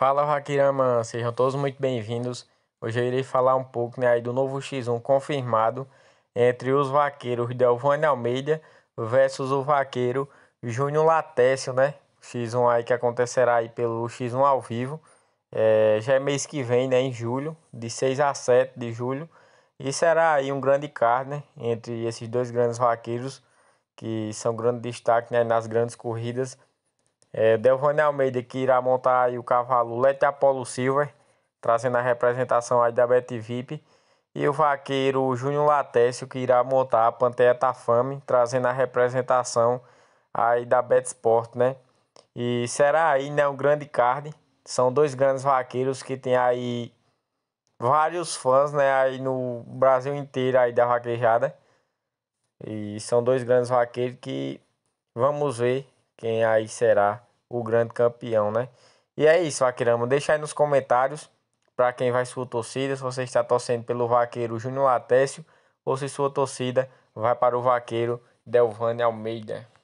Fala Hakiraman, sejam todos muito bem-vindos. Hoje eu irei falar um pouco né, aí do novo X1 confirmado entre os vaqueiros Delvane Almeida versus o vaqueiro Júnior Latécio, né? X1 aí que acontecerá aí pelo X1 ao vivo. É, já é mês que vem, né? Em julho, de 6 a 7 de julho. E será aí um grande card, né? Entre esses dois grandes vaqueiros que são grande destaque né, nas grandes corridas é, Delvane Almeida, que irá montar aí o cavalo Lete Apolo Silver, trazendo a representação aí da Bet VIP. E o vaqueiro Júnior Latécio, que irá montar a pantera Tafame, trazendo a representação aí da Bet Sport, né? E será aí, né, um grande card. São dois grandes vaqueiros que tem aí vários fãs, né, aí no Brasil inteiro aí da vaquejada. E são dois grandes vaqueiros que vamos ver quem aí será o grande campeão, né? E é isso, Vaqueirama. Deixa aí nos comentários para quem vai sua torcida, se você está torcendo pelo vaqueiro Júnior Atécio ou se sua torcida vai para o vaqueiro Delvane Almeida.